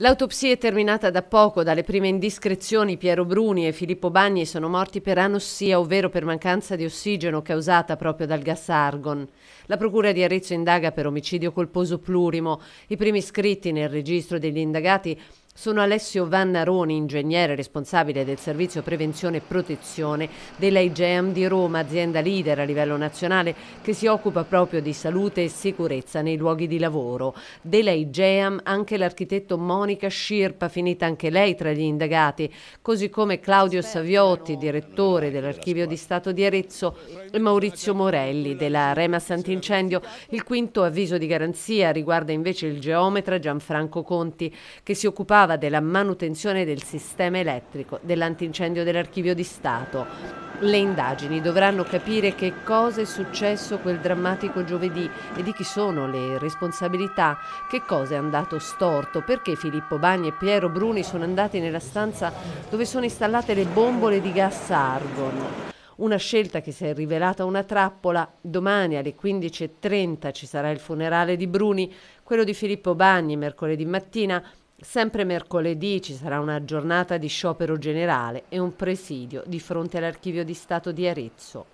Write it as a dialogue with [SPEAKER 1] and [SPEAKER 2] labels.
[SPEAKER 1] L'autopsia è terminata da poco, dalle prime indiscrezioni Piero Bruni e Filippo Bagni sono morti per anossia, ovvero per mancanza di ossigeno causata proprio dal gas argon. La procura di Arezzo indaga per omicidio colposo plurimo. I primi iscritti nel registro degli indagati sono Alessio Vannaroni, ingegnere responsabile del servizio prevenzione e protezione della IGEM di Roma, azienda leader a livello nazionale che si occupa proprio di salute e sicurezza nei luoghi di lavoro. Della IGEM anche l'architetto Monica Scirpa, finita anche lei tra gli indagati, così come Claudio Saviotti, direttore dell'Archivio di Stato di Arezzo, e Maurizio Morelli della Rema Sant'Incendio. Il quinto avviso di garanzia riguarda invece il geometra Gianfranco Conti, che si occupava occupava della manutenzione del sistema elettrico, dell'antincendio dell'archivio di Stato. Le indagini dovranno capire che cosa è successo quel drammatico giovedì e di chi sono le responsabilità, che cosa è andato storto, perché Filippo Bagni e Piero Bruni sono andati nella stanza dove sono installate le bombole di gas argon una scelta che si è rivelata una trappola. Domani alle 15.30 ci sarà il funerale di Bruni, quello di Filippo Bagni mercoledì mattina Sempre mercoledì ci sarà una giornata di sciopero generale e un presidio di fronte all'Archivio di Stato di Arezzo.